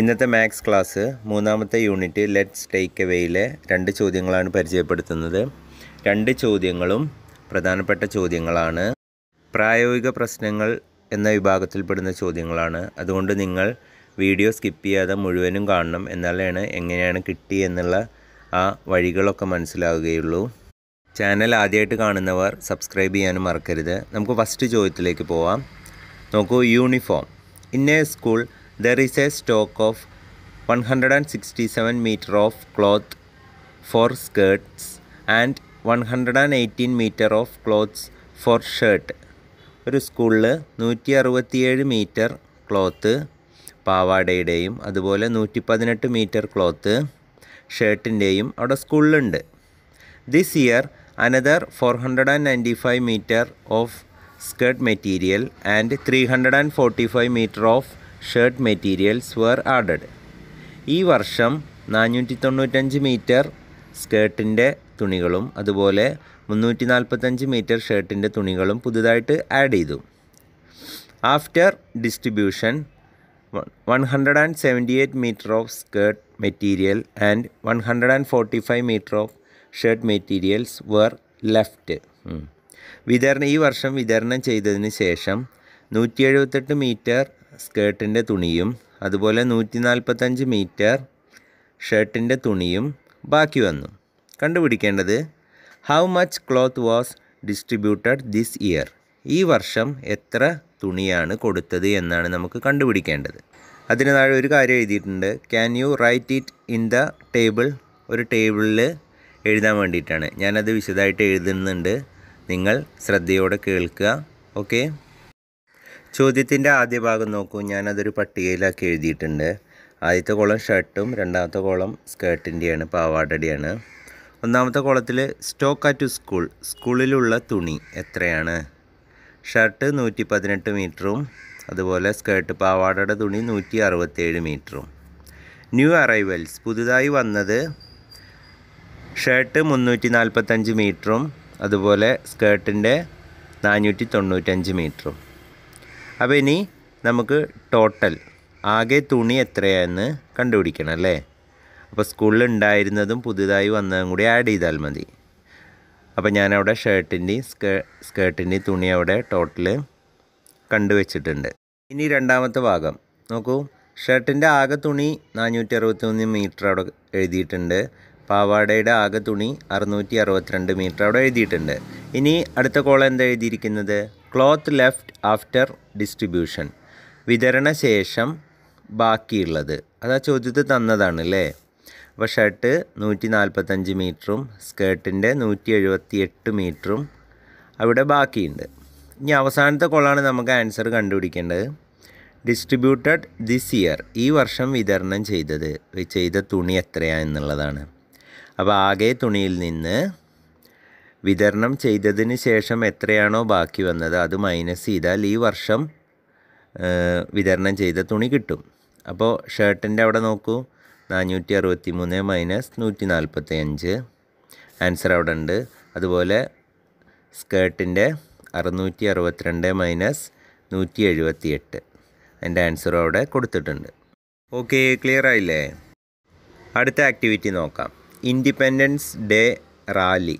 ഇന്നത്തെ maths class മൂന്നാമത്തെ unit let's take എവേയിലെ രണ്ട് ചോദ്യങ്ങളാണ് പരിചയപ്പെടുത്തുന്നത് രണ്ട് ചോദ്യങ്ങളും പ്രധാനപ്പെട്ട ചോദ്യങ്ങളാണ് പ്രായോഗിക പ്രശ്നങ്ങൾ എന്ന വിഭാഗത്തിൽപ്പെടുന്ന ചോദ്യങ്ങളാണ് അതുകൊണ്ട് നിങ്ങൾ വീഡിയോ സ്കിപ്പ് ചെയ്യാതെ മുഴുവനും കാണണം എന്നാലാണ് എങ്ങനെയാണ് കിട്ടി എന്നുള്ള ആ വഴികളൊക്കെ മനസ്സിലാവുകയുള്ളൂ ചാനൽ ആദ്യമായിട്ട് കാണുന്നവർ സബ്സ്ക്രൈബ് ചെയ്യാനും മറക്കരുത് നമുക്ക് ഫസ്റ്റ് ചോദ്യത്തിലേക്ക് പോവാം നോക്കൂ uniform in a school there is a stock of one hundred and sixty seven metre of cloth for skirts and one hundred and eighteen metre of cloths for shirt ഒരു സ്കൂളിൽ നൂറ്റി അറുപത്തിയേഴ് മീറ്റർ ക്ലോത്ത് പാവാടയുടെയും അതുപോലെ നൂറ്റി പതിനെട്ട് metre cloth ഷർട്ടിൻ്റെയും അവിടെ സ്കൂളിലുണ്ട് this year another four hundred and ninety five metre of skirt material and three hundred and forty five metre of shirt materials were added ഈ വർഷം നാനൂറ്റി തൊണ്ണൂറ്റഞ്ച് മീറ്റർ സ്കേർട്ടിൻ്റെ തുണികളും അതുപോലെ മുന്നൂറ്റി നാൽപ്പത്തഞ്ച് മീറ്റർ ഷർട്ടിൻ്റെ തുണികളും പുതുതായിട്ട് ആഡ് ചെയ്തു after distribution one hundred and seventy eight metre of skirt material and one hundred and forty five metre of shirt materials were left വിതരണം ഈ വർഷം വിതരണം ചെയ്തതിന് ശേഷം നൂറ്റി എഴുപത്തെട്ട് മീറ്റർ സ്കേർട്ടിൻ്റെ തുണിയും അതുപോലെ നൂറ്റി നാൽപ്പത്തഞ്ച് മീറ്റർ ഷർട്ടിൻ്റെ തുണിയും ബാക്കി വന്നു കണ്ടുപിടിക്കേണ്ടത് how much cloth was distributed this year ഈ വർഷം എത്ര തുണിയാണ് കൊടുത്തത് എന്നാണ് നമുക്ക് കണ്ടുപിടിക്കേണ്ടത് അതിന് താഴെ ഒരു കാര്യം എഴുതിയിട്ടുണ്ട് can you write it in the table ഒരു ടേബിളിൽ എഴുതാൻ വേണ്ടിയിട്ടാണ് ഞാനത് വിശദമായിട്ട് എഴുതുന്നുണ്ട് നിങ്ങൾ ശ്രദ്ധയോടെ കേൾക്കുക ഓക്കെ ചോദ്യത്തിൻ്റെ ആദ്യ ഭാഗം നോക്കൂ ഞാനതൊരു പട്ടികയിലാക്കി എഴുതിയിട്ടുണ്ട് ആദ്യത്തെ കോളം ഷർട്ടും രണ്ടാമത്തെ കോളം സ്കേർട്ടിൻ്റെയാണ് പാവാടടിയാണ് ഒന്നാമത്തെ കോളത്തിൽ സ്റ്റോക്ക് അറ്റ് സ്കൂൾ സ്കൂളിലുള്ള തുണി എത്രയാണ് ഷർട്ട് നൂറ്റി പതിനെട്ട് മീറ്ററും അതുപോലെ സ്കേർട്ട് പാവാടയുടെ തുണി നൂറ്റി അറുപത്തേഴ് മീറ്ററും ന്യൂ അറൈവൽസ് പുതുതായി വന്നത് ഷർട്ട് മുന്നൂറ്റി നാൽപ്പത്തഞ്ച് മീറ്ററും അതുപോലെ സ്കേർട്ടിൻ്റെ നാനൂറ്റി തൊണ്ണൂറ്റഞ്ച് മീറ്ററും അപ്പോൾ ഇനി നമുക്ക് ടോട്ടൽ ആകെ തുണി എത്രയാണെന്ന് കണ്ടുപിടിക്കണം അല്ലേ അപ്പോൾ സ്കൂളിൽ ഉണ്ടായിരുന്നതും പുതുതായി വന്നതും കൂടി ആഡ് ചെയ്താൽ മതി അപ്പോൾ ഞാനവിടെ ഷർട്ടിൻ്റെ സ്കേ സ്കേർട്ടിൻ്റെ തുണി അവിടെ ടോട്ടൽ കണ്ടുവച്ചിട്ടുണ്ട് ഇനി രണ്ടാമത്തെ ഭാഗം നോക്കൂ ഷർട്ടിൻ്റെ ആകെ തുണി നാനൂറ്റി അറുപത്തൊന്ന് മീറ്റർ അവിടെ എഴുതിയിട്ടുണ്ട് പാവാടയുടെ ആകെ തുണി അറുന്നൂറ്റി അറുപത്തിരണ്ട് മീറ്റർ അവിടെ എഴുതിയിട്ടുണ്ട് ഇനി അടുത്ത കോളം എന്താ എഴുതിയിരിക്കുന്നത് ക്ലോത്ത് ലെഫ്റ്റ് ആഫ്റ്റർ ഡിസ്ട്രിബ്യൂഷൻ വിതരണ ശേഷം ബാക്കിയുള്ളത് അതാ ചോദ്യത്തിൽ തന്നതാണ് അല്ലേ അപ്പോൾ ഷർട്ട് നൂറ്റി നാൽപ്പത്തഞ്ച് മീറ്ററും സ്കേർട്ടിൻ്റെ നൂറ്റി എഴുപത്തി എട്ട് മീറ്ററും അവിടെ ബാക്കിയുണ്ട് ഇനി അവസാനത്തെ കോളാണ് നമുക്ക് ആൻസർ കണ്ടുപിടിക്കേണ്ടത് ഡിസ്ട്രിബ്യൂട്ടഡ് ദിസ് ഇയർ ഈ വർഷം വിതരണം ചെയ്തത് ചെയ്ത തുണി എത്രയാണ് എന്നുള്ളതാണ് അപ്പോൾ ആകെ തുണിയിൽ നിന്ന് വിതരണം ചെയ്തതിന് ശേഷം എത്രയാണോ ബാക്കി വന്നത് അത് മൈനസ് ചെയ്താൽ ഈ വർഷം വിതരണം ചെയ്ത തുണി കിട്ടും അപ്പോൾ ഷർട്ടിൻ്റെ അവിടെ നോക്കൂ നാനൂറ്റി അറുപത്തി മൂന്ന് മൈനസ് നൂറ്റി നാൽപ്പത്തി അഞ്ച് ആൻസർ അവിടെ ഉണ്ട് അതുപോലെ സ്കേർട്ടിൻ്റെ അറുന്നൂറ്റി അറുപത്തിരണ്ട് മൈനസ് നൂറ്റി എഴുപത്തി എട്ട് അതിൻ്റെ ആൻസറും അവിടെ കൊടുത്തിട്ടുണ്ട് ഓക്കെ ക്ലിയർ ആയില്ലേ അടുത്ത ആക്ടിവിറ്റി നോക്കാം ഇൻഡിപെൻഡൻസ് ഡേ റാലി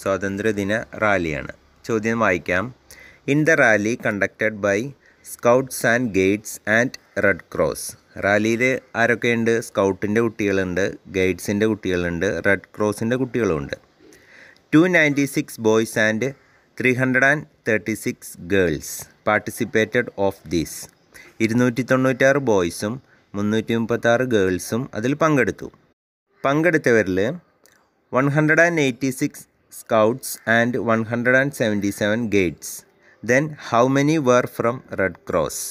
സ്വാതന്ത്ര്യദിന റാലിയാണ് ചോദ്യം വായിക്കാം in the rally conducted by scouts and guides and red cross റാലിയിൽ ആരൊക്കെയുണ്ട് സ്കൗട്ടിൻ്റെ കുട്ടികളുണ്ട് ഗൈഡ്സിൻ്റെ കുട്ടികളുണ്ട് റെഡ് ക്രോസിൻ്റെ കുട്ടികളുണ്ട് two ninety six boys and three hundred and thirty six girls participated of these ഇരുന്നൂറ്റി തൊണ്ണൂറ്റാറ് ബോയ്സും മുന്നൂറ്റി മുപ്പത്താറ് ഗേൾസും അതിൽ പങ്കെടുത്തു പങ്കെടുത്തവരിൽ one hundred and eighty six and seventy 177 guides then how many were from red cross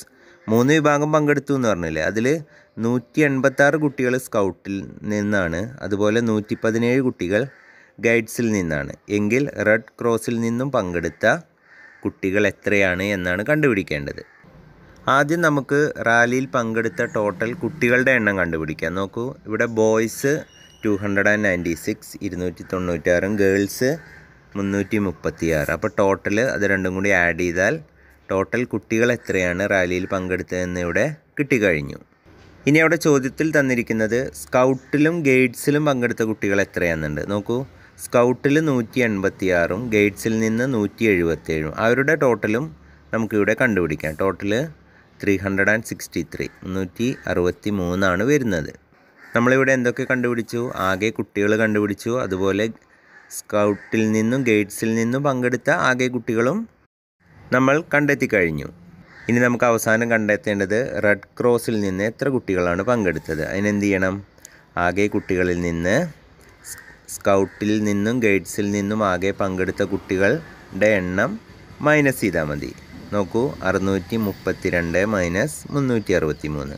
മൂന്ന് വിഭാഗം പങ്കെടുത്തു എന്ന് പറഞ്ഞില്ലേ അതിൽ നൂറ്റി എൺപത്താറ് കുട്ടികൾ സ്കൗട്ടിൽ നിന്നാണ് അതുപോലെ നൂറ്റി പതിനേഴ് കുട്ടികൾ ഗൈഡ്സിൽ നിന്നാണ് എങ്കിൽ റെഡ് ക്രോസിൽ നിന്നും പങ്കെടുത്ത കുട്ടികൾ എത്രയാണ് എന്നാണ് കണ്ടുപിടിക്കേണ്ടത് ആദ്യം നമുക്ക് റാലിയിൽ പങ്കെടുത്ത ടോട്ടൽ കുട്ടികളുടെ എണ്ണം കണ്ടുപിടിക്കാം നോക്കൂ ഇവിടെ boys two hundred and ninety six ഇരുന്നൂറ്റി തൊണ്ണൂറ്റാറും ഗേൾസ് മുന്നൂറ്റി മുപ്പത്തിയാറ് അപ്പോൾ ടോട്ടൽ അത് രണ്ടും കൂടി ആഡ് ചെയ്താൽ ടോട്ടൽ കുട്ടികൾ എത്രയാണ് റാലിയിൽ പങ്കെടുത്തതെന്ന് ഇവിടെ കിട്ടിക്കഴിഞ്ഞു ഇനി അവിടെ ചോദ്യത്തിൽ തന്നിരിക്കുന്നത് സ്കൗട്ടിലും ഗെയ്ഡ്സിലും പങ്കെടുത്ത കുട്ടികൾ എത്രയാണെന്നുണ്ട് നോക്കൂ സ്കൗട്ടിൽ നൂറ്റി എൺപത്തിയാറും ഗെയ്ഡ്സിൽ നിന്ന് നൂറ്റി എഴുപത്തേഴും അവരുടെ ടോട്ടലും നമുക്കിവിടെ കണ്ടുപിടിക്കാം total three hundred and sixty three മുന്നൂറ്റി അറുപത്തി മൂന്നാണ് വരുന്നത് നമ്മളിവിടെ എന്തൊക്കെ കണ്ടുപിടിച്ചു ആകെ കുട്ടികൾ കണ്ടുപിടിച്ചു അതുപോലെ സ്കൗട്ടിൽ നിന്നും ഗേറ്റ്സിൽ നിന്നും പങ്കെടുത്ത ആകെ കുട്ടികളും നമ്മൾ കണ്ടെത്തി കഴിഞ്ഞു ഇനി നമുക്ക് അവസാനം കണ്ടെത്തേണ്ടത് റെഡ് ക്രോസിൽ നിന്ന് എത്ര കുട്ടികളാണ് പങ്കെടുത്തത് അതിനെന്ത് ചെയ്യണം ആകെ കുട്ടികളിൽ നിന്ന് സ്കൗട്ടിൽ നിന്നും ഗേറ്റ്സിൽ നിന്നും ആകെ പങ്കെടുത്ത കുട്ടികളുടെ എണ്ണം മൈനസ് ചെയ്താൽ മതി നോക്കൂ അറുന്നൂറ്റി മുപ്പത്തി രണ്ട് മൈനസ് മുന്നൂറ്റി അറുപത്തി മൂന്ന്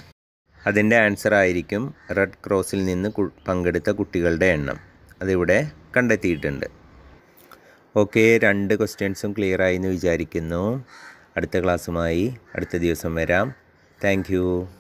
അതിൻ്റെ ആൻസർ ആയിരിക്കും റെഡ് ക്രോസിൽ നിന്ന് പങ്കെടുത്ത കുട്ടികളുടെ എണ്ണം അതിവിടെ കണ്ടെത്തിയിട്ടുണ്ട് ഓക്കെ രണ്ട് ക്വസ്റ്റ്യൻസും ആയി എന്ന് വിചാരിക്കുന്നു അടുത്ത ക്ലാസ്സുമായി അടുത്ത ദിവസം വരാം താങ്ക്